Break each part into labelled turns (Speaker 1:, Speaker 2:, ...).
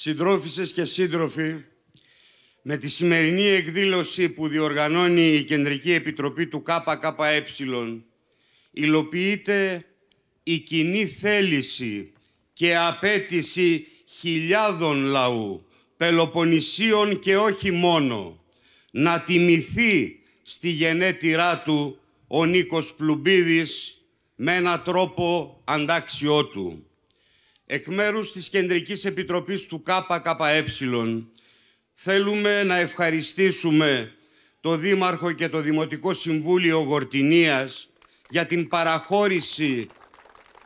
Speaker 1: συντρόφισσες και σύντροφοι, με τη σημερινή εκδήλωση που διοργανώνει η Κεντρική Επιτροπή του ΚΚΕ, υλοποιείται η κοινή θέληση και απέτηση χιλιάδων λαού, Πελοποννησίων και όχι μόνο, να τιμηθεί στη γενέτειρά του ο Νίκος Πλουμπίδης με έναν τρόπο αντάξιό του εκ μέρους της Κεντρικής Επιτροπής του ΚΚΕ θέλουμε να ευχαριστήσουμε το Δήμαρχο και το Δημοτικό Συμβούλιο Γορτινίας για την παραχώρηση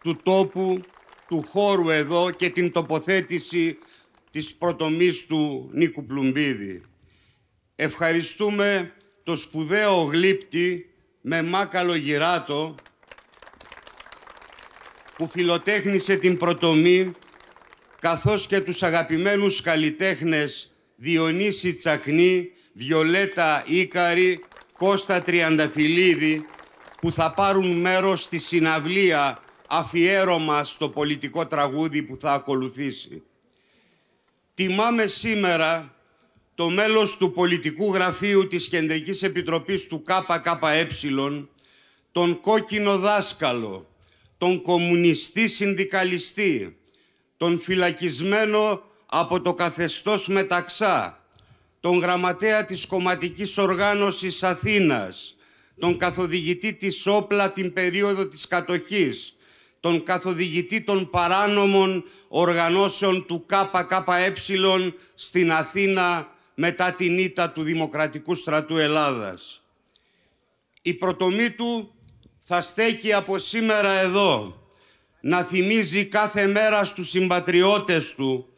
Speaker 1: του τόπου, του χώρου εδώ και την τοποθέτηση της πρωτομής του Νίκου Πλουμπίδη. Ευχαριστούμε το σπουδαίο γλύπτη με μάκαλο γυράτο που φιλοτέχνησε την Πρωτομή, καθώς και τους αγαπημένους καλλιτέχνες Διονύση Τσακνή, Βιολέτα Ίκαρη, Κώστα Τριανταφυλλίδη που θα πάρουν μέρος στη συναυλία αφιέρωμα στο πολιτικό τραγούδι που θα ακολουθήσει. Τιμάμε σήμερα το μέλος του πολιτικού γραφείου της Κεντρικής Επιτροπής του ΚΚΕ, τον Κόκκινο Δάσκαλο, τον κομμουνιστή συνδικαλιστή, τον φυλακισμένο από το καθεστώς Μεταξά, τον γραμματέα της κομματικής οργάνωσης Αθήνας, τον καθοδηγητή της Όπλα την περίοδο της κατοχής, τον καθοδηγητή των παράνομων οργανώσεων του ΚΚΕ στην Αθήνα μετά την ήττα του Δημοκρατικού Στρατού Ελλάδας. Η προτομή του θα στέκει από σήμερα εδώ να θυμίζει κάθε μέρα στους συμπατριώτες του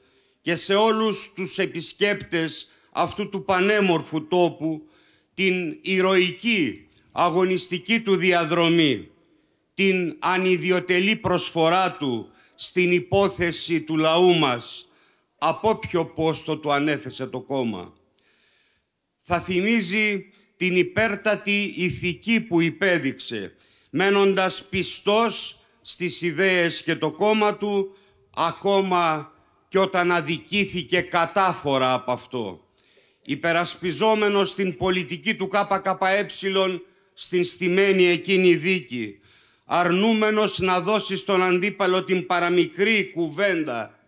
Speaker 1: και σε όλους τους επισκέπτες αυτού του πανέμορφου τόπου την ηρωική αγωνιστική του διαδρομή, την ανιδιοτελή προσφορά του στην υπόθεση του λαού μας, από ποιο πόστο του ανέθεσε το κόμμα. Θα θυμίζει την υπέρτατη ηθική που υπέδειξε μένοντας πιστός στις ιδέες και το κόμμα του, ακόμα και όταν αδικήθηκε κατάφορα από αυτό. Υπερασπιζόμενος την πολιτική του ΚΚΕ στην στημένη εκείνη δίκη, αρνούμενος να δώσει στον αντίπαλο την παραμικρή κουβέντα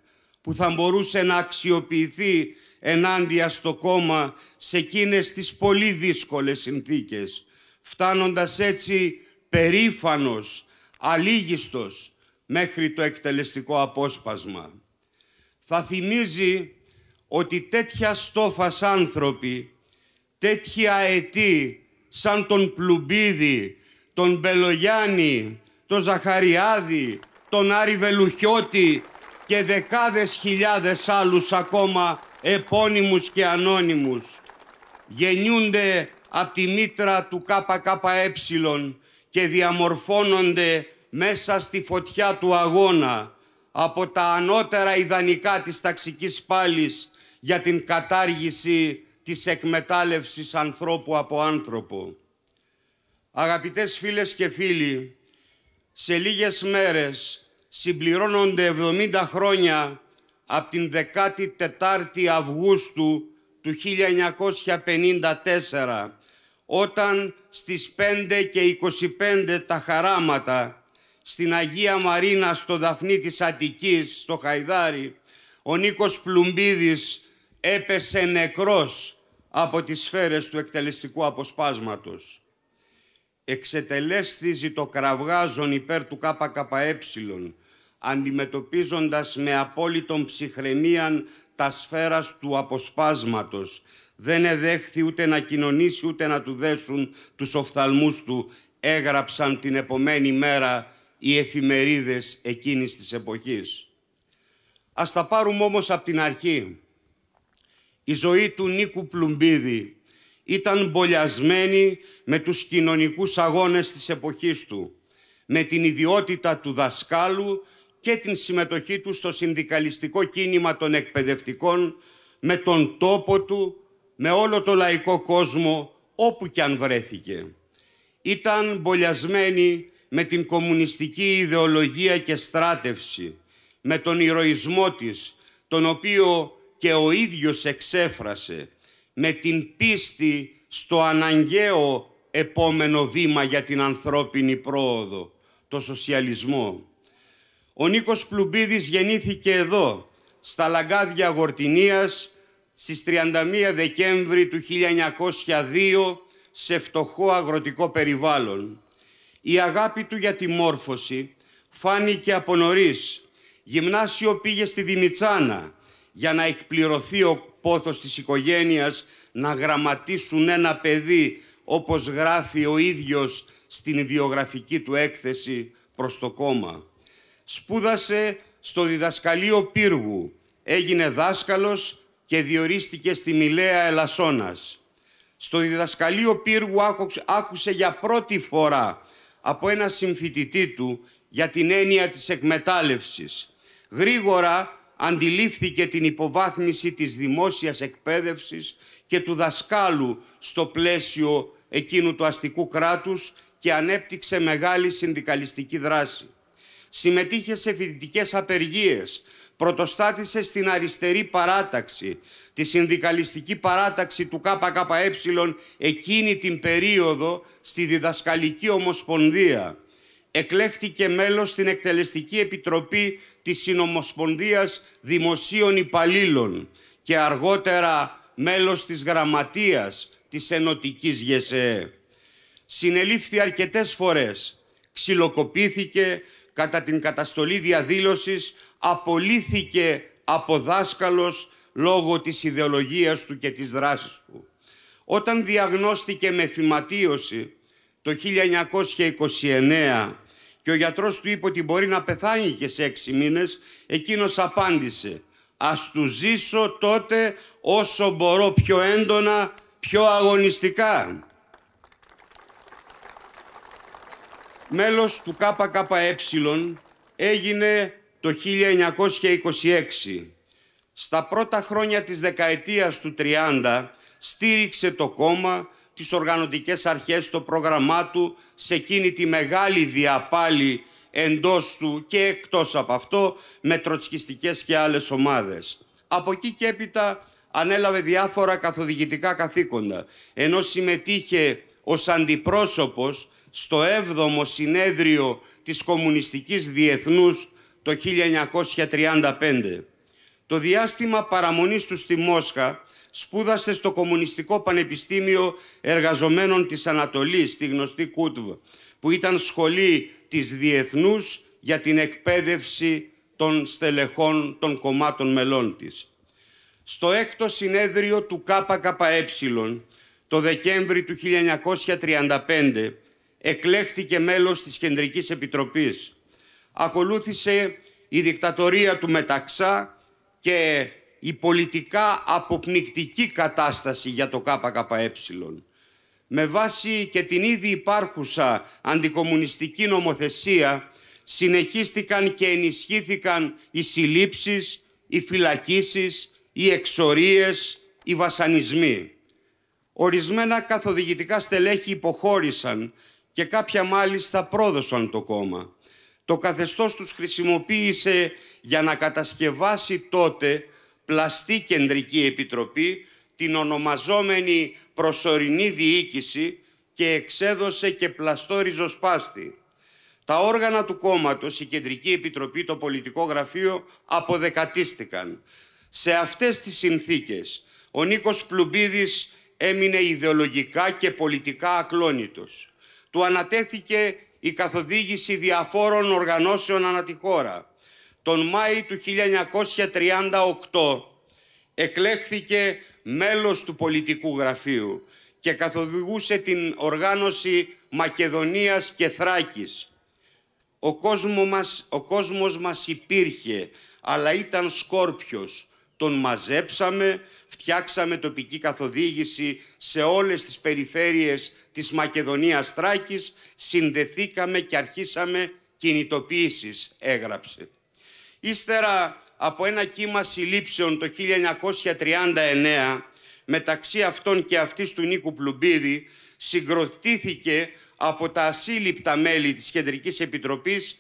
Speaker 1: που θα μπορούσε να αξιοποιηθεί ενάντια στο κόμμα σε εκείνες τις πολύ δύσκολες συνθήκες, φτάνοντας έτσι περήφανος, αλήγιστος μέχρι το εκτελεστικό απόσπασμα. Θα θυμίζει ότι τέτοια στόφας άνθρωποι, τέτοια αετοί σαν τον Πλουμπίδη, τον Μπελογιάννη, τον Ζαχαριάδη, τον Άρη Βελουχιώτη και δεκάδες χιλιάδες άλλους ακόμα επώνυμους και ανώνυμους. Γεννιούνται από τη μήτρα του ΚΚΕ και διαμορφώνονται μέσα στη φωτιά του αγώνα από τα ανώτερα ιδανικά της ταξικής πάλης για την κατάργηση της εκμετάλλευσης ανθρώπου από άνθρωπο. Αγαπητές φίλες και φίλοι, σε λίγες μέρες συμπληρώνονται 70 χρόνια από την 14η Αυγούστου του 1954, όταν στις 5 και 25 τα χαράματα στην Αγία Μαρίνα στο Δαφνί της Αττικής, στο Χαϊδάρι, ο Νίκος Πλουμπίδης έπεσε νεκρός από τις σφαίρες του εκτελεστικού αποσπάσματος. το κραυγάζον υπέρ του ΚΚΕ, αντιμετωπίζοντας με απόλυτον ψυχραιμίαν τα σφαίρας του αποσπάσματος δεν εδέχθη ούτε να κοινωνήσει ούτε να του δέσουν τους οφθαλμούς του, έγραψαν την επομένη μέρα οι εφημερίδες εκείνης της εποχής. Ας τα πάρουμε όμως από την αρχή. Η ζωή του Νίκου Πλουμπίδη ήταν μπολιασμένη με τους κοινωνικούς αγώνες της εποχής του, με την ιδιότητα του δασκάλου και την συμμετοχή του στο συνδικαλιστικό κίνημα των εκπαιδευτικών, με τον τόπο του, με όλο το λαϊκό κόσμο όπου κι αν βρέθηκε. Ήταν μπολιασμένη με την κομμουνιστική ιδεολογία και στράτευση, με τον ηρωισμό της, τον οποίο και ο ίδιος εξέφρασε, με την πίστη στο αναγκαίο επόμενο βήμα για την ανθρώπινη πρόοδο, το σοσιαλισμό. Ο Νίκος Πλουμπίδης γεννήθηκε εδώ, στα λαγκάδια Γορτινίας, στις 31 Δεκέμβρη του 1902 σε φτωχό αγροτικό περιβάλλον. Η αγάπη του για τη μόρφωση φάνηκε από νωρίς. Γυμνάσιο πήγε στη Δημητσάνα για να εκπληρωθεί ο πόθος της οικογένειας να γραμματίσουν ένα παιδί όπως γράφει ο ίδιος στην βιογραφική του έκθεση προς το κόμμα. Σπούδασε στο διδασκαλείο Πύργου, έγινε δάσκαλος και διορίστηκε στη Μιλέα Ελασσόνας. Στο διδασκαλείο πύργου άκουσε για πρώτη φορά από ένα συμφοιτητή του για την έννοια της εκμετάλλευσης. Γρήγορα αντιλήφθηκε την υποβάθμιση της δημόσιας εκπαίδευσης και του δασκάλου στο πλαίσιο εκείνου του αστικού κράτους και ανέπτυξε μεγάλη συνδικαλιστική δράση. Συμμετείχε σε φοιτητικές απεργίες πρωτοστάτησε στην αριστερή παράταξη, τη συνδικαλιστική παράταξη του ΚΚΕ εκείνη την περίοδο στη Διδασκαλική Ομοσπονδία. Εκλέχτηκε μέλος στην Εκτελεστική Επιτροπή της Συνομοσπονδίας Δημοσίων Υπαλλήλων και αργότερα μέλος της Γραμματείας της Ενωτικής ΓΕΣΕΕ. Συνελήφθη αρκετές φορές, ξυλοκοπήθηκε κατά την καταστολή διαδήλωσης απολύθηκε από δάσκαλος λόγω της ιδεολογίας του και της δράσης του. Όταν διαγνώστηκε με φυματίωση το 1929 και ο γιατρός του είπε ότι μπορεί να πεθάνει και σε έξι μήνες, εκείνος απάντησε «Ας του ζήσω τότε όσο μπορώ πιο έντονα, πιο αγωνιστικά». Μέλος του ΚΚΕ έγινε το 1926. Στα πρώτα χρόνια της δεκαετίας του 30 στήριξε το κόμμα τις οργανωτικές αρχές το πρόγραμμά του σε εκείνη τη μεγάλη διαπάλη εντός του και εκτός από αυτό με τροτσκιστικές και άλλες ομάδες. Από εκεί και έπειτα ανέλαβε διάφορα καθοδηγητικά καθήκοντα ενώ συμμετείχε ως αντιπρόσωπος στο 7ο συνέδριο της Κομμουνιστικής Διεθνούς το 1935. Το διάστημα παραμονής τους στη Μόσχα σπούδασε στο Κομμουνιστικό Πανεπιστήμιο Εργαζομένων της Ανατολής, τη γνωστή Κούτβ, που ήταν σχολή της Διεθνούς για την εκπαίδευση των στελεχών των κομμάτων μελών της. Στο έκτο συνέδριο του ΚΚΕ, το Δεκέμβρη του 1935, εκλέχτηκε μέλος της Κεντρικής Επιτροπής ακολούθησε η δικτατορία του Μεταξά και η πολιτικά αποπνικτική κατάσταση για το ΚΚΕ. Με βάση και την ήδη υπάρχουσα αντικομουνιστική νομοθεσία συνεχίστηκαν και ενισχύθηκαν οι συλλήψεις, οι φυλακίσεις, οι εξορίες, οι βασανισμοί. Ορισμένα καθοδηγητικά στελέχη υποχώρησαν και κάποια μάλιστα πρόδωσαν το κόμμα το καθεστώς τους χρησιμοποίησε για να κατασκευάσει τότε πλαστή κεντρική επιτροπή την ονομαζόμενη προσωρινή διοίκηση και εξέδωσε και πλαστό ριζοσπάστη. Τα όργανα του κόμματος, η Κεντρική Επιτροπή, το Πολιτικό Γραφείο αποδεκατίστηκαν. Σε αυτές τις συνθήκες ο Νίκος Πλουμπίδης έμεινε ιδεολογικά και πολιτικά ακλόνητος. Του ανατέθηκε η καθοδήγηση διαφόρων οργανώσεων ανά τη χώρα. Τον Μάη του 1938 εκλέχθηκε μέλος του πολιτικού γραφείου και καθοδηγούσε την οργάνωση Μακεδονίας και Θράκης. Ο, κόσμο μας, ο κόσμος μας υπήρχε, αλλά ήταν σκόρπιος. Τον μαζέψαμε, φτιάξαμε τοπική καθοδήγηση σε όλες τις περιφέρειες της Μακεδονίας Τράκης συνδεθήκαμε και αρχίσαμε κινητοποιήσεις, έγραψε. Ύστερα από ένα κύμα συλλήψεων το 1939 μεταξύ αυτών και αυτής του Νίκου Πλουμπίδη συγκροτήθηκε από τα ασύλληπτα μέλη της Κεντρικής Επιτροπής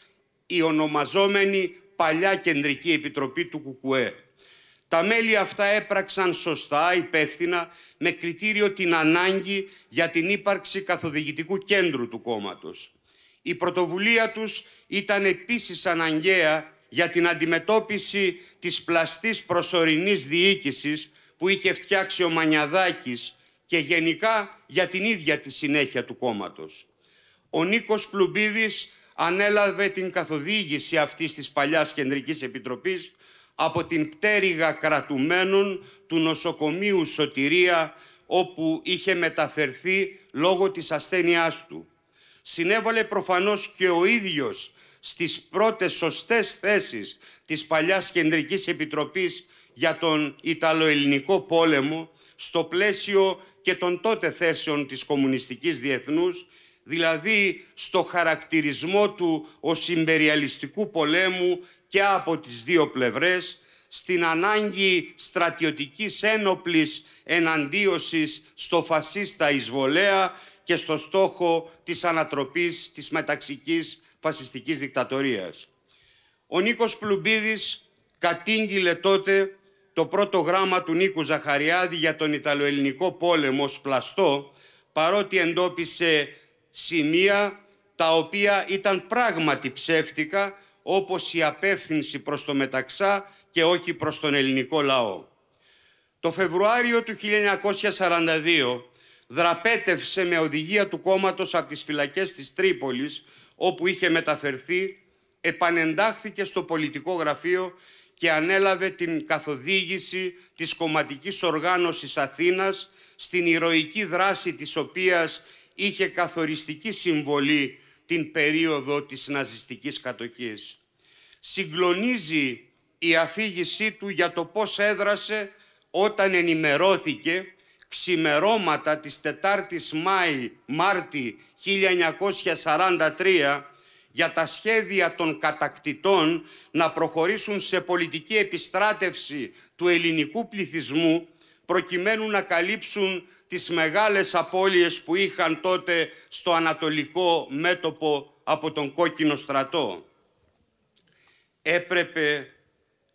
Speaker 1: η ονομαζόμενη Παλιά Κεντρική Επιτροπή του ΚΚΕ. Τα μέλη αυτά έπραξαν σωστά, υπεύθυνα, με κριτήριο την ανάγκη για την ύπαρξη καθοδηγητικού κέντρου του κόμματος. Η πρωτοβουλία τους ήταν επίσης αναγκαία για την αντιμετώπιση της πλαστής προσωρινής διοίκησης που είχε φτιάξει ο Μανιαδάκης και γενικά για την ίδια τη συνέχεια του κόμματος. Ο Νίκος Πλουμπίδης ανέλαβε την καθοδήγηση αυτής της παλιάς Κεντρικής Επιτροπής από την πτέρυγα κρατουμένων του νοσοκομείου Σωτηρία όπου είχε μεταφερθεί λόγω της ασθένειάς του. Συνέβαλε προφανώς και ο ίδιος στις πρώτες σωστές θέσεις της παλιάς Κεντρικής Επιτροπής για τον Ιταλοελληνικό πόλεμο στο πλαίσιο και των τότε θέσεων της Κομμουνιστικής Διεθνούς, δηλαδή στο χαρακτηρισμό του ως συμπεριαλιστικού πολέμου και από τις δύο πλευρές στην ανάγκη στρατιωτικής ένοπλης εναντίωσης στο φασίστα εισβολέα και στο στόχο της ανατροπής της μεταξικής φασιστικής δικτατορίας. Ο Νίκος Πλουμπίδης κατήγγειλε τότε το πρώτο γράμμα του Νίκου Ζαχαριάδη για τον Ιταλοελληνικό πόλεμο ως πλαστό, παρότι εντόπισε σημεία τα οποία ήταν πράγματι ψεύτικα όπως η απεύθυνση προς το μεταξά και όχι προς τον ελληνικό λαό. Το Φεβρουάριο του 1942 δραπέτευσε με οδηγία του κόμματος από τις φυλακές της Τρίπολης, όπου είχε μεταφερθεί, επανεντάχθηκε στο πολιτικό γραφείο και ανέλαβε την καθοδήγηση της κομματικής οργάνωσης Αθήνας στην ηρωική δράση της οποίας είχε καθοριστική συμβολή την περίοδο της ναζιστικής κατοχής συγκλονίζει η αφήγησή του για το πώς έδρασε όταν ενημερώθηκε ξημερώματα της 4ης Μάη Μάρτη 1943 για τα σχέδια των κατακτητών να προχωρήσουν σε πολιτική επιστράτευση του ελληνικού πληθυσμού προκειμένου να καλύψουν τις μεγάλες απώλειες που είχαν τότε στο ανατολικό μέτωπο από τον κόκκινο στρατό έπρεπε,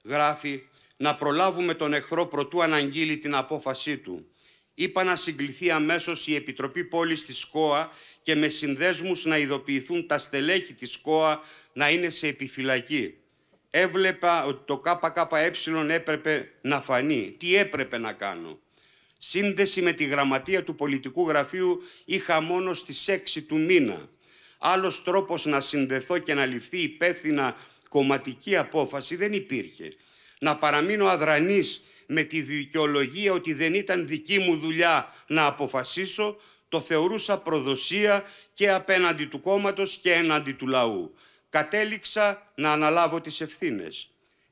Speaker 1: γράφει, να προλάβουμε τον εχθρό προτού αναγγείλει την απόφασή του. Είπα να συγκληθεί αμέσως η Επιτροπή Πόλης της Σκόα και με συνδέσμους να ειδοποιηθούν τα στελέχη της Σκόα να είναι σε επιφυλακή. Έβλεπα ότι το ΚΚΕ έπρεπε να φανεί. Τι έπρεπε να κάνω. Σύνδεση με τη γραμματεία του πολιτικού γραφείου είχα μόνο στις 6 του μήνα. Άλλος τρόπος να συνδεθώ και να ληφθεί υπεύθυνα κομματική απόφαση δεν υπήρχε. Να παραμείνω αδρανής με τη δικαιολογία ότι δεν ήταν δική μου δουλειά να αποφασίσω, το θεωρούσα προδοσία και απέναντι του κόμματος και έναντι του λαού. Κατέληξα να αναλάβω τις ευθύνες.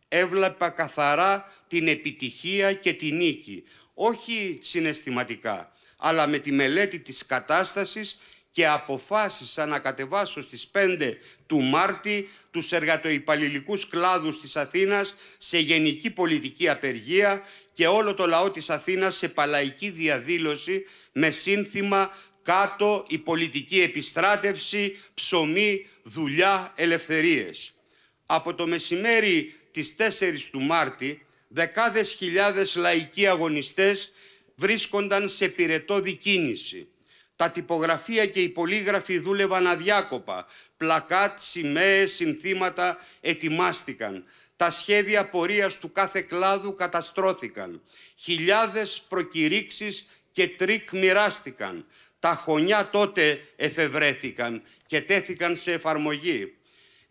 Speaker 1: Έβλεπα καθαρά την επιτυχία και την νίκη, όχι συναισθηματικά, αλλά με τη μελέτη της κατάστασης και αποφάσισα να κατεβάσω στις 5 του Μάρτη τους εργατοϊπαλληλικούς κλάδους της Αθήνας σε γενική πολιτική απεργία και όλο το λαό της Αθήνας σε παλαϊκή διαδήλωση με σύνθημα «Κάτω η πολιτική επιστράτευση, ψωμί, δουλειά, ελευθερίες». Από το μεσημέρι της 4 του Μάρτη, δεκάδες χιλιάδες λαϊκοί αγωνιστές βρίσκονταν σε πυρετό δικίνηση τα τυπογραφεία και οι πολύγραφοι δούλευαν αδιάκοπα. Πλακάτ, σημαίε, συνθήματα ετοιμάστηκαν. Τα σχέδια πορείας του κάθε κλάδου καταστρώθηκαν. Χιλιάδες προκηρύξεις και τρίκ μοιράστηκαν. Τα χωνιά τότε εφευρέθηκαν και τέθηκαν σε εφαρμογή.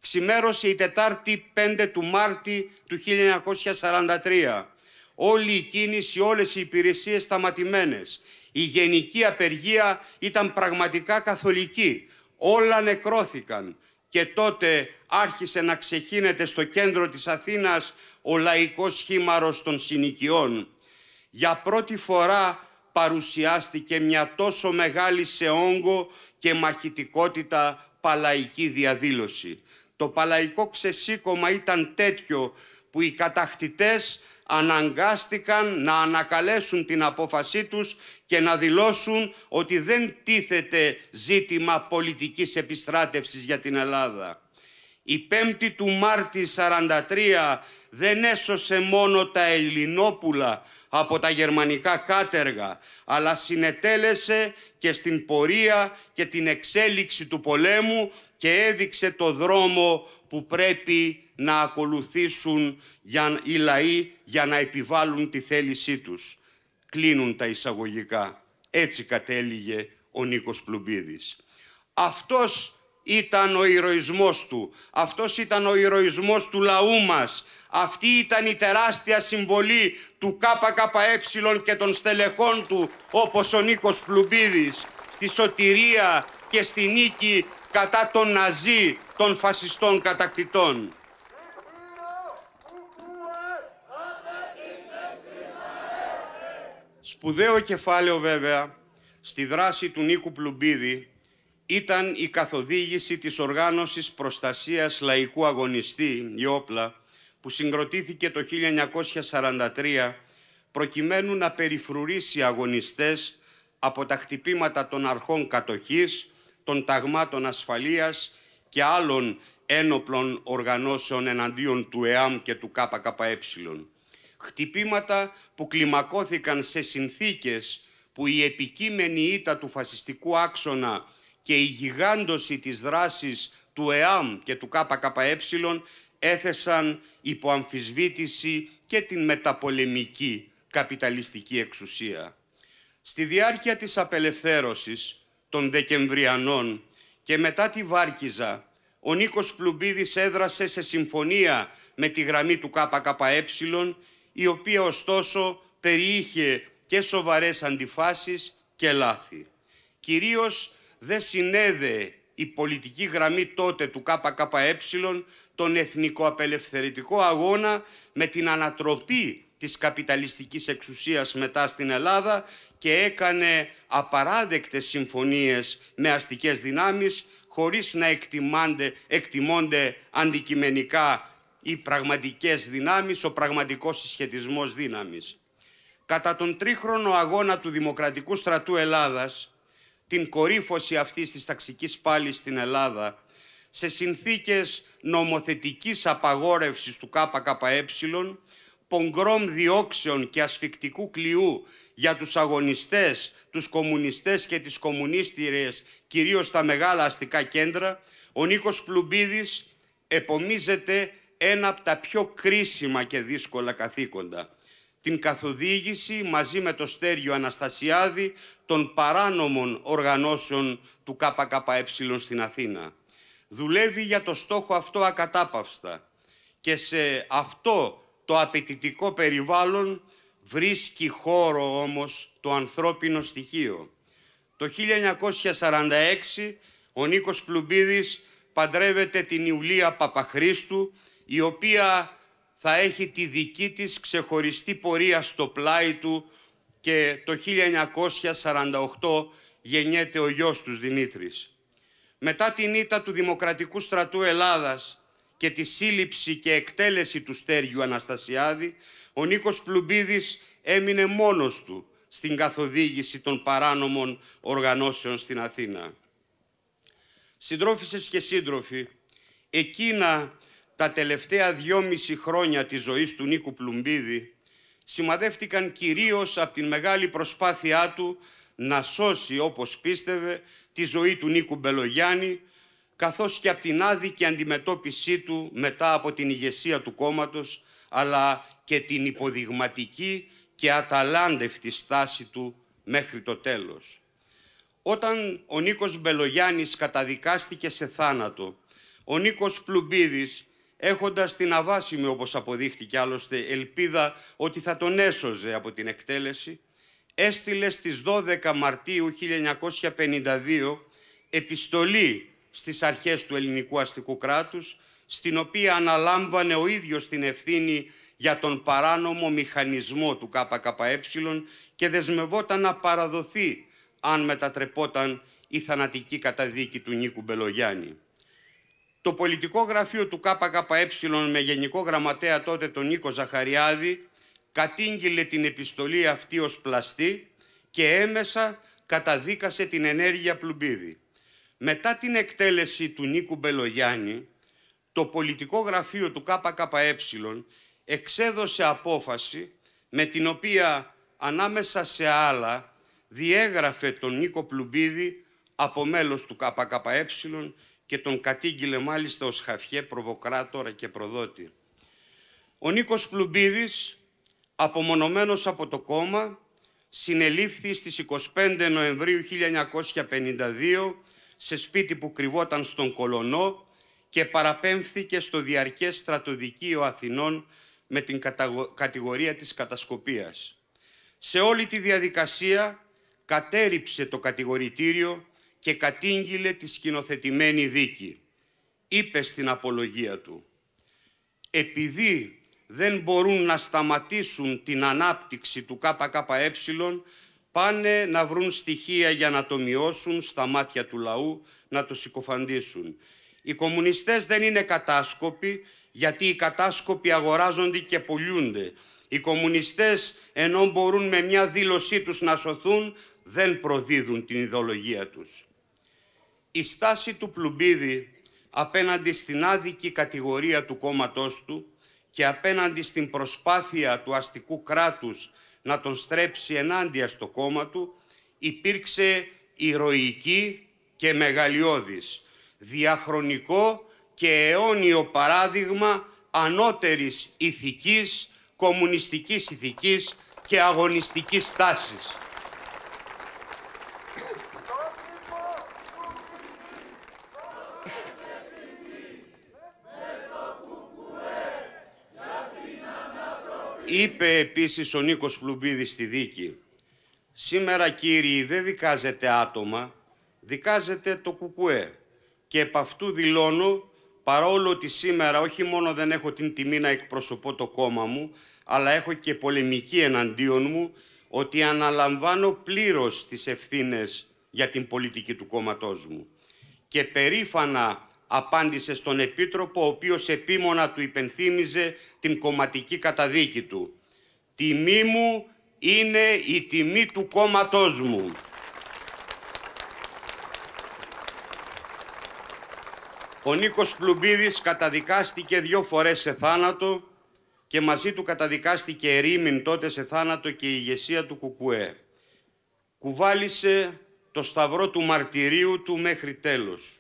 Speaker 1: Ξημέρωσε η Τετάρτη 5 του Μάρτη του 1943. Όλη η κίνηση, όλες οι υπηρεσίες σταματημένες. Η γενική απεργία ήταν πραγματικά καθολική. Όλα νεκρώθηκαν και τότε άρχισε να ξεχύνεται στο κέντρο της Αθήνας ο λαϊκός χήμαρος των συνοικιών. Για πρώτη φορά παρουσιάστηκε μια τόσο μεγάλη σε όγκο και μαχητικότητα παλαϊκή διαδήλωση. Το παλαϊκό ξεσήκωμα ήταν τέτοιο που οι κατακτητές αναγκάστηκαν να ανακαλέσουν την απόφασή τους και να δηλώσουν ότι δεν τίθεται ζήτημα πολιτικής επιστράτευσης για την Ελλάδα. Η 5η του Μάρτη 43 δεν έσωσε μόνο τα Ελληνόπουλα από τα γερμανικά κάτεργα, αλλά συνετέλεσε και στην πορεία και την εξέλιξη του πολέμου και έδειξε το δρόμο που πρέπει να ακολουθήσουν οι λαοί για να επιβάλλουν τη θέλησή τους κλείνουν τα εισαγωγικά. Έτσι κατέληγε ο Νίκος Πλουμπίδης. Αυτός ήταν ο ηρωισμός του. Αυτός ήταν ο ηρωισμός του λαού μας. Αυτή ήταν η τεράστια συμβολή του ΚΚΕ και των στελεχών του, όπως ο Νίκος Πλουμπίδης, στη σωτηρία και στη νίκη κατά τον Ναζί των φασιστών κατακτητών. Σπουδαίο κεφάλαιο βέβαια στη δράση του Νίκου Πλουμπίδη ήταν η καθοδήγηση της οργάνωσης προστασίας λαϊκού αγωνιστή, η όπλα, που συγκροτήθηκε το 1943 προκειμένου να περιφρουρήσει αγωνιστές από τα χτυπήματα των αρχών κατοχής, των ταγμάτων ασφαλείας και άλλων ένοπλων οργανώσεων εναντίον του ΕΑΜ και του ΚΚΕ χτυπήματα που κλιμακώθηκαν σε συνθήκες που η επικείμενη ήττα του φασιστικού άξονα και η γιγάντωση της δράσης του ΕΑΜ και του ΚΚΕ έθεσαν υπό αμφισβήτηση και την μεταπολεμική καπιταλιστική εξουσία. Στη διάρκεια της απελευθέρωσης των Δεκεμβριανών και μετά τη Βάρκιζα, ο Νίκος Πλουμπίδης έδρασε σε συμφωνία με τη γραμμή του ΚΚΕ η οποία ωστόσο περιείχε και σοβαρές αντιφάσεις και λάθη. Κυρίως δεν συνέδεε η πολιτική γραμμή τότε του ΚΚΕ τον εθνικό εθνικοαπελευθερητικό αγώνα με την ανατροπή της καπιταλιστικής εξουσίας μετά στην Ελλάδα και έκανε απαράδεκτες συμφωνίες με αστικές δυνάμεις χωρίς να εκτιμώνται αντικειμενικά οι πραγματικές δυνάμεις, ο πραγματικός συσχετισμός δύναμης. Κατά τον τρίχρονο αγώνα του Δημοκρατικού Στρατού Ελλάδας, την κορύφωση αυτής της ταξικής πάλης στην Ελλάδα, σε συνθήκες νομοθετικής απαγόρευσης του ΚΚΕ, πογκρόμ διώξεων και ασφικτικού κλειού για τους αγωνιστές, τους κομμουνιστές και τις κομμουνίστηρες, κυρίως στα μεγάλα αστικά κέντρα, ο Νίκος Πλουμπίδης επομίζεται ένα από τα πιο κρίσιμα και δύσκολα καθήκοντα. Την καθοδήγηση μαζί με το Στέριο Αναστασιάδη των παράνομων οργανώσεων του ΚΚΕ στην Αθήνα. Δουλεύει για το στόχο αυτό ακατάπαυστα και σε αυτό το απαιτητικό περιβάλλον βρίσκει χώρο όμως το ανθρώπινο στοιχείο. Το 1946 ο Νίκος Πλουμπίδης παντρεύεται την Ιουλία Παπαχρίστου η οποία θα έχει τη δική της ξεχωριστή πορεία στο πλάι του και το 1948 γεννιέται ο γιος τους Δημήτρης. Μετά την ήττα του Δημοκρατικού Στρατού Ελλάδας και τη σύλληψη και εκτέλεση του Στέργιου Αναστασιάδη, ο Νίκος Πλουμπίδης έμεινε μόνος του στην καθοδήγηση των παράνομων οργανώσεων στην Αθήνα. Συντρόφισσες και σύντροφοι, εκείνα τα τελευταία δυόμιση χρόνια της ζωής του Νίκου Πλουμπίδη σημαδεύτηκαν κυρίως από την μεγάλη προσπάθειά του να σώσει, όπως πίστευε, τη ζωή του Νίκου Μπελογιάννη, καθώς και από την άδικη αντιμετώπιση του μετά από την ηγεσία του κόμματος, αλλά και την υποδειγματική και αταλάντευτη στάση του μέχρι το τέλος. Όταν ο Νίκος Μπελογιάννης καταδικάστηκε σε θάνατο, ο Νίκος Πλουμπίδης έχοντας την αβάσιμη, όπως αποδείχτηκε άλλωστε, ελπίδα ότι θα τον έσωζε από την εκτέλεση, έστειλε στις 12 Μαρτίου 1952 επιστολή στις αρχές του ελληνικού αστικού κράτους, στην οποία αναλάμβανε ο ίδιος την ευθύνη για τον παράνομο μηχανισμό του ΚΚΕ και δεσμευόταν να παραδοθεί αν μετατρεπόταν η θανατική καταδίκη του Νίκου Μπελογιάννη το πολιτικό γραφείο του ΚΚΕ με γενικό γραμματέα τότε τον Νίκο Ζαχαριάδη κατήγγειλε την επιστολή αυτή ως πλαστή και έμεσα καταδίκασε την ενέργεια Πλουμπίδη. Μετά την εκτέλεση του Νίκου Μπελογιάννη, το πολιτικό γραφείο του ΚΚΕ εξέδωσε απόφαση με την οποία ανάμεσα σε άλλα διέγραφε τον Νίκο Πλουμπίδη από μέλος του ΚΚΕ και τον κατήγγειλε μάλιστα ως χαφιέ προβοκράτορα και προδότη. Ο Νίκος Πλουμπίδης, απομονωμένος από το κόμμα, συνελήφθη στις 25 Νοεμβρίου 1952 σε σπίτι που κρυβόταν στον Κολονό και παραπέμφθηκε στο διαρκές στρατοδικείο Αθηνών με την κατηγορία της κατασκοπίας. Σε όλη τη διαδικασία κατέριψε το κατηγορητήριο και κατήγγειλε τη σκηνοθετημένη δίκη. Είπε στην απολογία του «Επειδή δεν μπορούν να σταματήσουν την ανάπτυξη του ΚΚΕ, πάνε να βρουν στοιχεία για να το μειώσουν στα μάτια του λαού, να το συκοφαντήσουν. Οι κομμουνιστές δεν είναι κατάσκοποι, γιατί οι κατάσκοποι αγοράζονται και πουλιούνται. Οι κομμουνιστές, ενώ μπορούν με μια δήλωσή τους να σωθούν, δεν προδίδουν την ιδεολογία τους. Η στάση του Πλουμπίδη απέναντι στην άδικη κατηγορία του κόμματός του και απέναντι στην προσπάθεια του αστικού κράτους να τον στρέψει ενάντια στο κόμμα του υπήρξε ηρωική και μεγαλειώδης, διαχρονικό και αιώνιο παράδειγμα ανώτερης ηθικής, κομμουνιστικής ηθικής και αγωνιστικής στάσης. Είπε επίσης ο Νίκος Πλουμπίδης στη δίκη «Σήμερα κύριοι δεν δικάζετε άτομα, δικάζετε το κουκουέ και επ' αυτού δηλώνω παρόλο ότι σήμερα όχι μόνο δεν έχω την τιμή να εκπροσωπώ το κόμμα μου αλλά έχω και πολεμική εναντίον μου ότι αναλαμβάνω πλήρως τις ευθύνες για την πολιτική του κόμματός μου και περήφανα απάντησε στον Επίτροπο, ο οποίος επίμονα του υπενθύμιζε την κομματική καταδίκη του. «Τιμή μου είναι η τιμή του κόμματός μου». Ο Νίκος Πλουμπίδης καταδικάστηκε δύο φορές σε θάνατο και μαζί του καταδικάστηκε ερήμην τότε σε θάνατο και η ηγεσία του Κουκουέ. Κουβάλισε το σταυρό του μαρτυρίου του μέχρι τέλος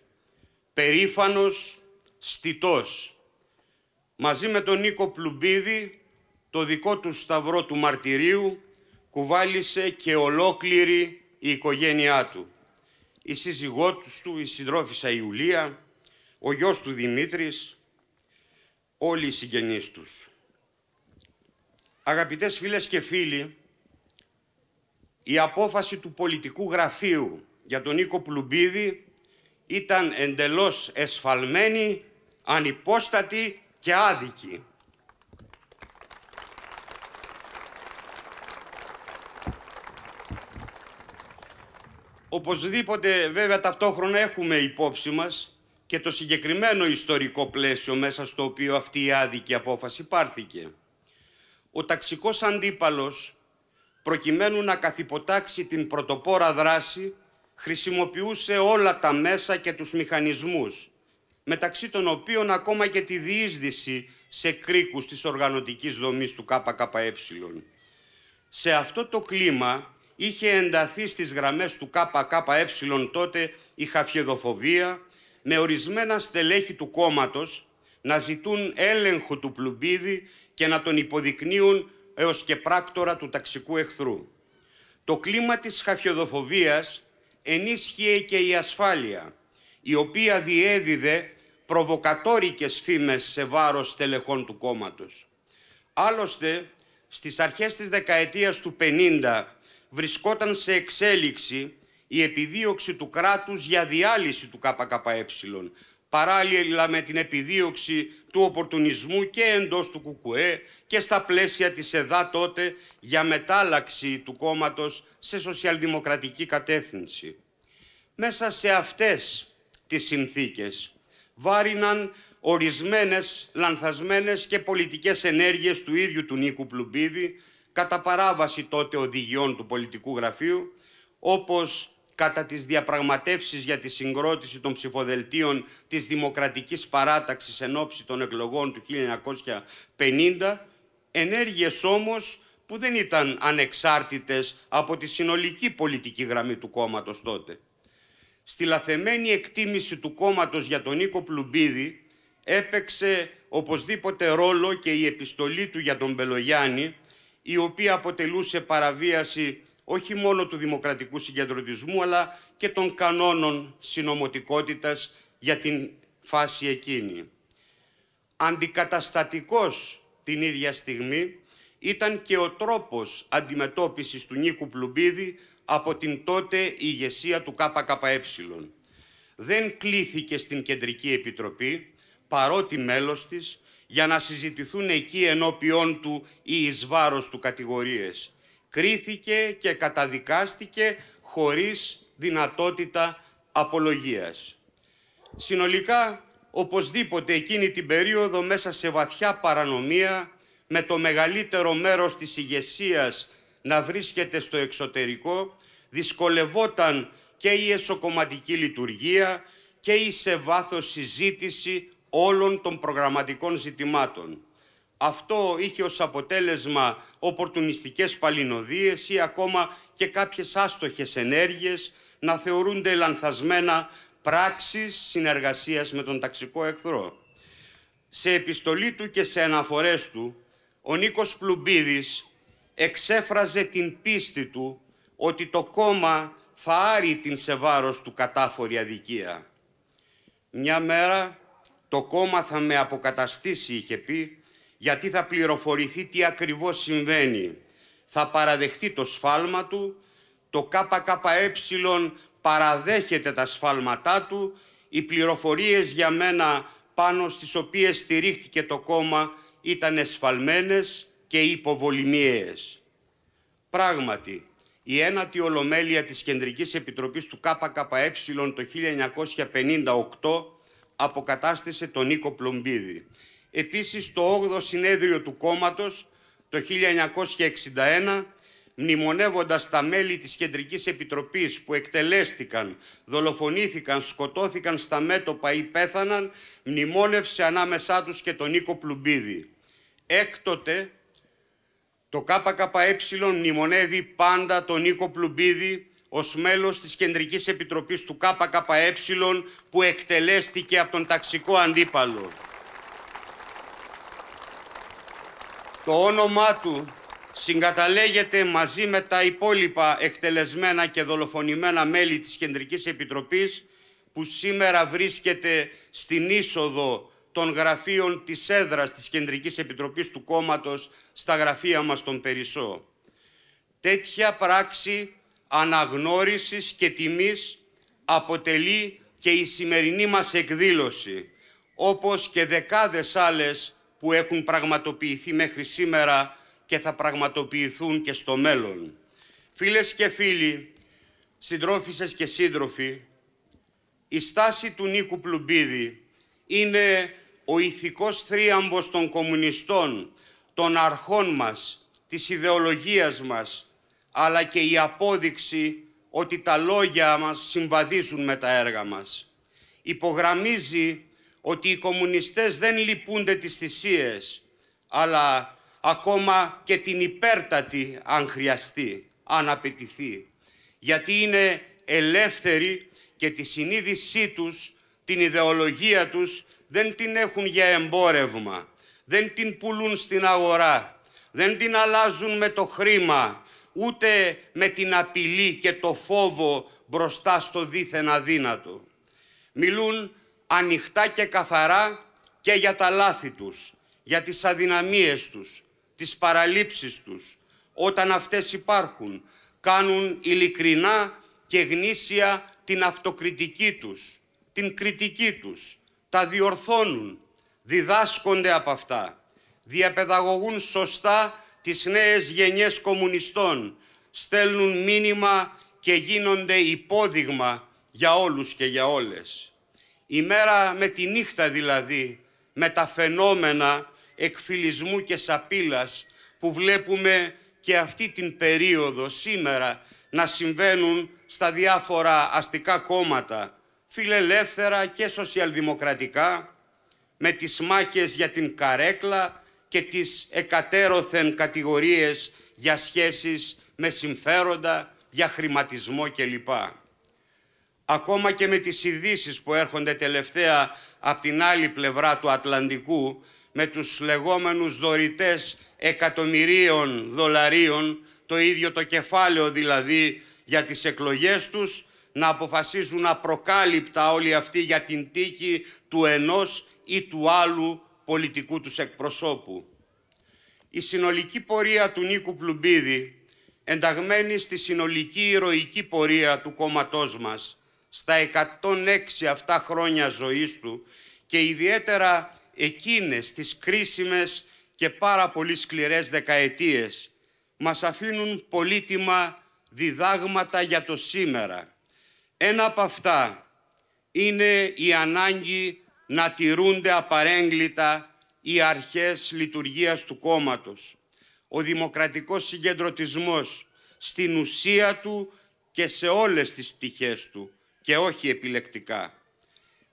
Speaker 1: περήφανος, στιτός. Μαζί με τον Νίκο Πλουμπίδη, το δικό του σταυρό του μαρτυρίου, κουβάλισε και ολόκληρη η οικογένειά του. Η σύζυγό τους, η συντρόφισσα Ιουλία, ο γιος του Δημήτρης, όλοι οι συγγενείς τους. Αγαπητές φίλες και φίλοι, η απόφαση του πολιτικού γραφείου για τον Νίκο Πλουμπίδη ήταν εντελώς εσφαλμένη, ανυπόστατη και άδικη. Οπωσδήποτε βέβαια ταυτόχρονα έχουμε υπόψη μας και το συγκεκριμένο ιστορικό πλαίσιο μέσα στο οποίο αυτή η άδικη απόφαση πάρθηκε. Ο ταξικός αντίπαλος, προκειμένου να καθυποτάξει την πρωτοπόρα δράση χρησιμοποιούσε όλα τα μέσα και τους μηχανισμούς, μεταξύ των οποίων ακόμα και τη διείσδυση σε κρίκους της οργανωτικής δομής του ΚΚΕ. Σε αυτό το κλίμα είχε ενταθεί στις γραμμές του ΚΚΕ τότε η χαφιεδοφοβία, με ορισμένα στελέχη του κόμματος να ζητούν έλεγχο του Πλουμπίδη και να τον υποδεικνύουν έως και πράκτορα του ταξικού εχθρού. Το κλίμα της χαφιοδοφοβίας ενίσχυε και η ασφάλεια, η οποία διέδιδε προβοκατόρικες φήμες σε βάρος τελεχών του κόμματος. Άλλωστε, στις αρχές της δεκαετίας του 50 βρισκόταν σε εξέλιξη η επιδίωξη του κράτους για διάλυση του ΚΚΕ, παράλληλα με την επιδίωξη του οπορτουνισμού και εντός του ΚΚΕ και στα πλαίσια της ΕΔΑ τότε για μετάλλαξη του κόμματος σε σοσιαλδημοκρατική κατεύθυνση. Μέσα σε αυτές τις συνθήκες βάριναν ορισμένες λανθασμένες και πολιτικές ενέργειες του ίδιου του Νίκου Πλουμπίδη κατά παράβαση τότε οδηγιών του πολιτικού γραφείου, όπως κατά τις διαπραγματεύσεις για τη συγκρότηση των ψηφοδελτίων της Δημοκρατικής Παράταξης εν των εκλογών του 1950 ενέργειες όμως που δεν ήταν ανεξάρτητες από τη συνολική πολιτική γραμμή του κόμματος τότε. Στη λαθεμένη εκτίμηση του κόμματος για τον Νίκο Πλουμπίδη έπαιξε οπωσδήποτε ρόλο και η επιστολή του για τον Μπελογιάννη η οποία αποτελούσε παραβίαση όχι μόνο του δημοκρατικού συγκεντρωτισμού αλλά και των κανόνων συνομωτικότητας για την φάση εκείνη. Αντικαταστατικός την ίδια στιγμή ήταν και ο τρόπος αντιμετώπισης του Νίκου Πλουμπίδη από την τότε ηγεσία του ΚΚΕ. Δεν κλήθηκε στην Κεντρική Επιτροπή, παρότι μέλος της, για να συζητηθούν εκεί ενώπιόν του ή εις βάρος του κατηγορίες. Κρίθηκε και καταδικάστηκε χωρίς δυνατότητα απολογίας. Συνολικά, οπωσδήποτε εκείνη την περίοδο μέσα σε βαθιά παρανομία με το μεγαλύτερο μέρος της ηγεσίας να βρίσκεται στο εξωτερικό δυσκολευόταν και η εσωκομματική λειτουργία και η σε βάθος συζήτηση όλων των προγραμματικών ζητημάτων. Αυτό είχε ως αποτέλεσμα οπορτουνιστικές παλινοδίες ή ακόμα και κάποιες άστοχες ενέργειες να θεωρούνται λανθασμένα πράξεις συνεργασίας με τον ταξικό εχθρό. Σε επιστολή του και σε αναφορές του, ο Νίκος Πλουμπίδης εξέφραζε την πίστη του ότι το κόμμα θα άρει την σε βάρος του κατάφορη αδικία. Μια μέρα το κόμμα θα με αποκαταστήσει, είχε πει, γιατί θα πληροφορηθεί τι ακριβώς συμβαίνει. Θα παραδεχτεί το σφάλμα του, το ΚΚΕ παραδέχεται τα σφάλματά του, οι πληροφορίες για μένα πάνω στις οποίες στηρίχτηκε το κόμμα ήταν εσφαλμένες και υποβολημιαίες. Πράγματι, η ένατη ολομέλεια της Κεντρικής Επιτροπής του ΚΚΕ το 1958 αποκατάστησε τον Νίκο Πλομπίδη. Επίσης, το 8ο Συνέδριο του Κόμματος το 1961 μνημονεύοντας τα μέλη της Κεντρικής Επιτροπής που εκτελέστηκαν, δολοφονήθηκαν, σκοτώθηκαν στα μέτωπα ή πέθαναν, μνημόνευσε ανάμεσά τους και τον Νίκο Πλουμπίδη. Έκτοτε, το ΚΚΕ μνημονεύει πάντα τον Νίκο Πλουμπίδη ως μέλος της Κεντρικής Επιτροπής του ΚΚΕ που εκτελέστηκε από τον ταξικό αντίπαλο. Το όνομά του συγκαταλέγεται μαζί με τα υπόλοιπα εκτελεσμένα και δολοφονημένα μέλη της Κεντρικής Επιτροπής που σήμερα βρίσκεται στην είσοδο των γραφείων της έδρας της Κεντρικής Επιτροπής του κόμματος στα γραφεία μας τον Περισσό. Τέτοια πράξη αναγνώρισης και τιμής αποτελεί και η σημερινή μας εκδήλωση, όπως και δεκάδες άλλες που έχουν πραγματοποιηθεί μέχρι σήμερα και θα πραγματοποιηθούν και στο μέλλον. Φίλες και φίλοι, συντρόφισσες και σύντροφοι, η στάση του Νίκου Πλουμπίδη είναι ο ηθικός θρίαμβος των κομμουνιστών, των αρχών μας, της ιδεολογίας μας, αλλά και η απόδειξη ότι τα λόγια μας συμβαδίζουν με τα έργα μας. Υπογραμμίζει ότι οι κομμουνιστές δεν λυπούνται τις θυσίες, αλλά ακόμα και την υπέρτατη αν χρειαστεί, αν απαιτηθεί. Γιατί είναι ελεύθεροι και τη συνείδησή τους, την ιδεολογία τους, δεν την έχουν για εμπόρευμα. Δεν την πουλούν στην αγορά. Δεν την αλλάζουν με το χρήμα, ούτε με την απειλή και το φόβο μπροστά στο δίθεν αδύνατο. Μιλούν ανοιχτά και καθαρά και για τα λάθη τους, για τις αδυναμίες τους, τις παραλήψεις τους, όταν αυτές υπάρχουν, κάνουν ειλικρινά και γνήσια την αυτοκριτική τους, την κριτική τους, τα διορθώνουν, διδάσκονται από αυτά, διαπαιδαγωγούν σωστά τις νέες γενιές κομμουνιστών, στέλνουν μήνυμα και γίνονται υπόδειγμα για όλους και για όλες. Η μέρα με τη νύχτα δηλαδή, με τα φαινόμενα εκφυλισμού και σαπίλας που βλέπουμε και αυτή την περίοδο σήμερα να συμβαίνουν στα διάφορα αστικά κόμματα, φιλελεύθερα και σοσιαλδημοκρατικά, με τις μάχες για την καρέκλα και τις εκατέρωθεν κατηγορίες για σχέσεις με συμφέροντα, για χρηματισμό κλπ. Ακόμα και με τις ειδήσεις που έρχονται τελευταία από την άλλη πλευρά του Ατλαντικού με τους λεγόμενους δωρητές εκατομμυρίων δολαρίων, το ίδιο το κεφάλαιο δηλαδή για τις εκλογές τους, να αποφασίζουν απροκάλυπτα όλοι αυτοί για την τύχη του ενός ή του άλλου πολιτικού τους εκπροσώπου. Η συνολική πορεία του Νίκου Πλουμπίδη, ενταγμένη στη συνολική ηρωική πορεία του κόμματός μας, στα 106 αυτά χρόνια ζωής του και ιδιαίτερα εκείνες τις κρίσιμες και πάρα πολύ σκληρές δεκαετίες μας αφήνουν πολύτιμα διδάγματα για το σήμερα. Ένα από αυτά είναι η ανάγκη να τηρούνται απαρέγκλιτα οι αρχές λειτουργίας του κόμματος. Ο δημοκρατικός συγκεντρωτισμός στην ουσία του και σε όλες τις πτυχές του και όχι επιλεκτικά.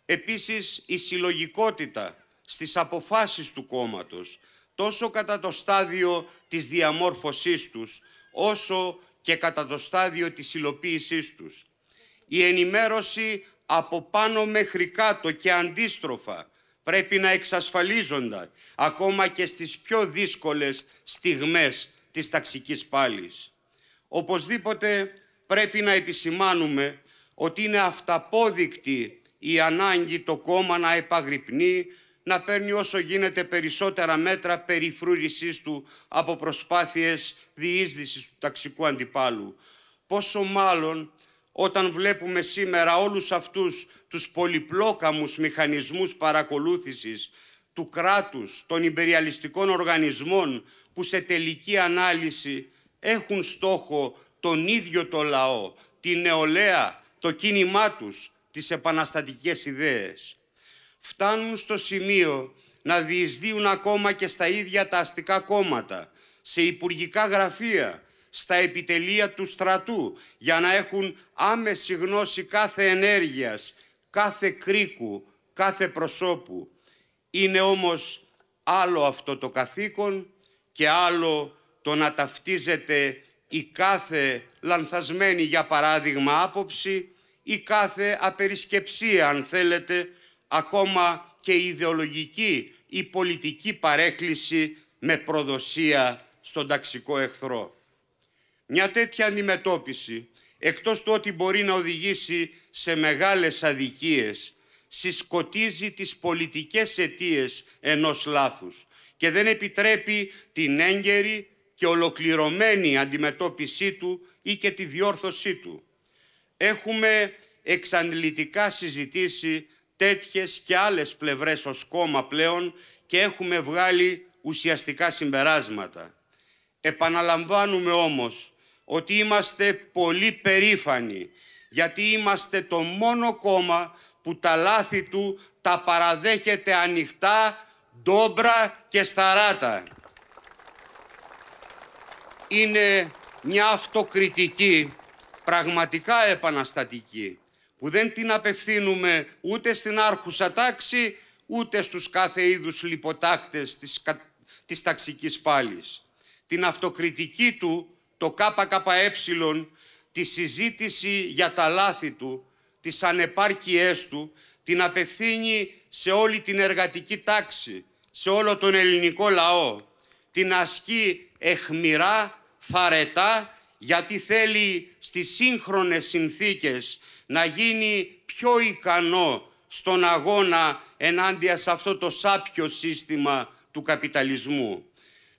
Speaker 1: Επίσης, η συλλογικότητα στις αποφάσεις του κόμματος, τόσο κατά το στάδιο της διαμόρφωσής τους, όσο και κατά το στάδιο της υλοποίησής τους. Η ενημέρωση από πάνω μέχρι κάτω και αντίστροφα πρέπει να εξασφαλίζονται ακόμα και στις πιο δύσκολες στιγμές της ταξικής πάλης. Οπωσδήποτε πρέπει να επισημάνουμε ότι είναι αυταπόδεικτη η ανάγκη το κόμμα να επαγρυπνεί να παίρνει όσο γίνεται περισσότερα μέτρα περιφρούρησής του από προσπάθειες διείσδυσης του ταξικού αντιπάλου. Πόσο μάλλον όταν βλέπουμε σήμερα όλους αυτούς τους πολυπλόκαμους μηχανισμούς παρακολούθησης του κράτους, των υπεριαλιστικών οργανισμών που σε τελική ανάλυση έχουν στόχο τον ίδιο το λαό, την νεολαία, το κίνημά τους, τις επαναστατικές ιδέες φτάνουν στο σημείο να διεισδύουν ακόμα και στα ίδια τα αστικά κόμματα, σε υπουργικά γραφεία, στα επιτελεία του στρατού, για να έχουν άμεση γνώση κάθε ενέργειας, κάθε κρίκου, κάθε προσώπου. Είναι όμως άλλο αυτό το καθήκον και άλλο το να ταυτίζεται η κάθε λανθασμένη, για παράδειγμα, άποψη ή κάθε απερισκεψία, αν θέλετε, ακόμα και η ιδεολογική ή πολιτική παρέκκληση με προδοσία στον ταξικό εχθρό. Μια τέτοια αντιμετώπιση, εκτός του ότι μπορεί να οδηγήσει σε μεγάλες αδικίες, συσκοτίζει τις πολιτικές αιτίες ενός λάθους και δεν επιτρέπει την έγκαιρη και ολοκληρωμένη αντιμετώπιση του ή και τη διόρθωσή του. Έχουμε εξαντλητικά συζητήσει τέτοιες και άλλες πλευρές ως κόμμα πλέον και έχουμε βγάλει ουσιαστικά συμπεράσματα. Επαναλαμβάνουμε όμως ότι είμαστε πολύ περήφανοι γιατί είμαστε το μόνο κόμμα που τα λάθη του τα παραδέχεται ανοιχτά, ντόμπρα και σταράτα. Είναι μια αυτοκριτική, πραγματικά επαναστατική που δεν την απευθύνουμε ούτε στην άρχουσα τάξη, ούτε στους κάθε είδους λιποτάκτες της, της ταξικής πάλης. Την αυτοκριτική του, το ΚΚΕ, τη συζήτηση για τα λάθη του, τις ανεπάρκειές του, την απευθύνει σε όλη την εργατική τάξη, σε όλο τον ελληνικό λαό. Την ασκεί εχμηρά, φαρετά, γιατί θέλει στις σύγχρονες συνθήκες να γίνει πιο ικανό στον αγώνα ενάντια σε αυτό το σάπιο σύστημα του καπιταλισμού.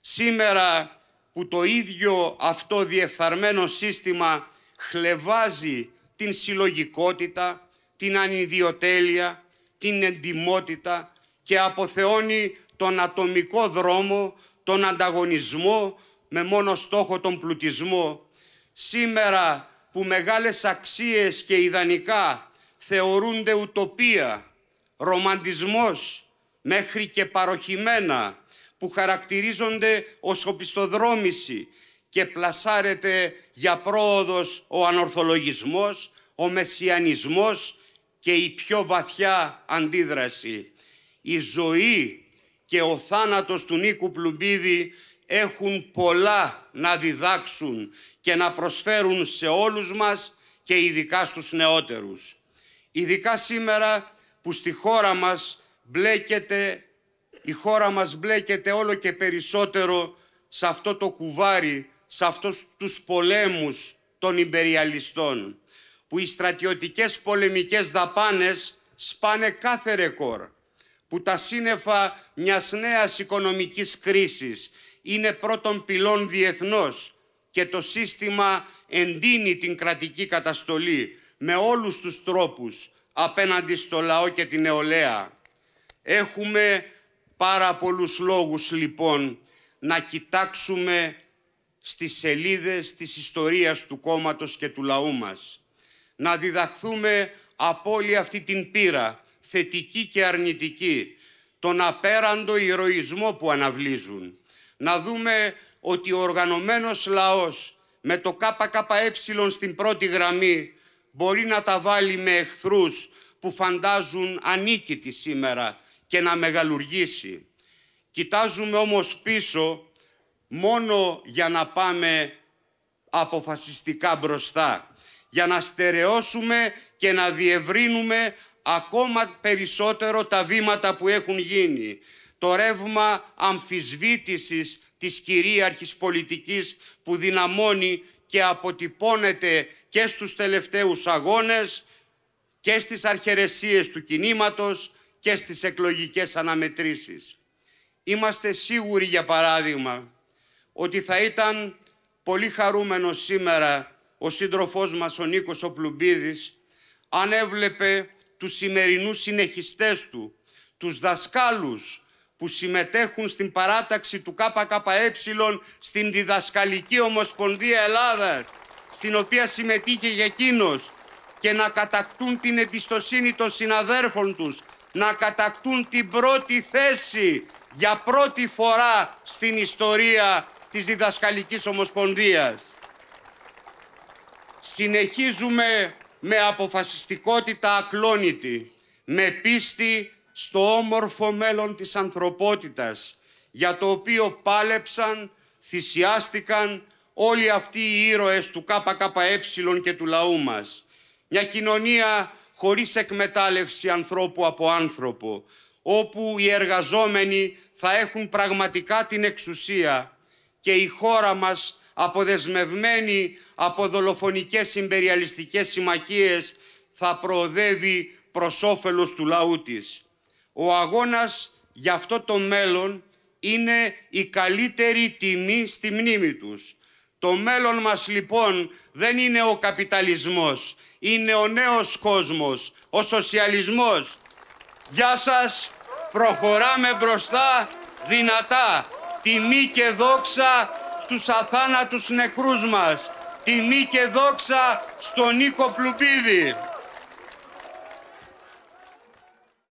Speaker 1: Σήμερα που το ίδιο αυτό διεφθαρμένο σύστημα χλεβάζει την συλλογικότητα, την ανιδιοτέλεια, την εντιμότητα και αποθεώνει τον ατομικό δρόμο, τον ανταγωνισμό με μόνο στόχο τον πλουτισμό. Σήμερα που μεγάλες αξίες και ιδανικά θεωρούνται ουτοπία, ρομαντισμός μέχρι και παροχημένα που χαρακτηρίζονται ως οπισθοδρόμηση και πλασάρεται για πρόοδος ο ανορθολογισμός, ο μεσιανισμός και η πιο βαθιά αντίδραση. Η ζωή και ο θάνατος του Νίκου Πλουμπίδη έχουν πολλά να διδάξουν και να προσφέρουν σε όλους μας και ειδικά στους νεότερους. Ειδικά σήμερα που στη χώρα μας μπλέκεται, η χώρα μας μπλέκεται όλο και περισσότερο σε αυτό το κουβάρι, σε αυτούς τους πολέμους των υπεριαλιστών, που οι στρατιωτικές πολεμικές δαπάνες σπάνε κάθε ρεκόρ, που τα σύννεφα μιας νέας οικονομικής κρίσης είναι πρώτον πυλών διεθνώς και το σύστημα εντείνει την κρατική καταστολή με όλους τους τρόπους απέναντι στο λαό και την νεολαία. Έχουμε πάρα πολλούς λόγους λοιπόν να κοιτάξουμε στις σελίδες της ιστορίας του κόμματος και του λαού μας. Να διδαχθούμε από όλη αυτή την πείρα, θετική και αρνητική, τον απέραντο ηρωισμό που αναβλύζουν, να δούμε ότι ο οργανωμένος λαός με το ΚΚΕ στην πρώτη γραμμή μπορεί να τα βάλει με εχθρούς που φαντάζουν ανίκητη σήμερα και να μεγαλουργήσει. Κοιτάζουμε όμως πίσω μόνο για να πάμε αποφασιστικά μπροστά, για να στερεώσουμε και να διευρύνουμε ακόμα περισσότερο τα βήματα που έχουν γίνει το ρεύμα αμφισβήτησης της κυρίαρχης πολιτικής που δυναμώνει και αποτυπώνεται και στους τελευταίους αγώνες και στις αρχαιρεσίες του κινήματος και στις εκλογικές αναμετρήσεις. Είμαστε σίγουροι, για παράδειγμα, ότι θα ήταν πολύ χαρούμενο σήμερα ο σύντροφός μας ο Νίκος ο Πλουμπίδης αν έβλεπε τους σημερινούς συνεχιστές του, τους δασκάλους που συμμετέχουν στην παράταξη του ΚΚΕ στην Διδασκαλική Ομοσπονδία Ελλάδας, στην οποία συμμετείχε για εκείνος, και να κατακτούν την εμπιστοσύνη των συναδέρφων τους, να κατακτούν την πρώτη θέση για πρώτη φορά στην ιστορία της Διδασκαλικής Ομοσπονδίας. Συνεχίζουμε με αποφασιστικότητα ακλόνητη, με πίστη στο όμορφο μέλλον της ανθρωπότητας, για το οποίο πάλεψαν, θυσιάστηκαν όλοι αυτοί οι ήρωες του ΚΚΕ και του λαού μας. Μια κοινωνία χωρίς εκμετάλλευση ανθρώπου από άνθρωπο, όπου οι εργαζόμενοι θα έχουν πραγματικά την εξουσία και η χώρα μας αποδεσμευμένη από δολοφονικές συμπεριαλιστικές συμμαχίες θα προοδεύει προς όφελος του λαού της. Ο αγώνας για αυτό το μέλλον είναι η καλύτερη τιμή στη μνήμη τους. Το μέλλον μας λοιπόν δεν είναι ο καπιταλισμός, είναι ο νέος κόσμος, ο σοσιαλισμός. Γεια σας, προχωράμε μπροστά δυνατά. Τιμή και δόξα στους αθάνατους νεκρούς μας. Τιμή και δόξα στον Νίκο Πλουπίδη.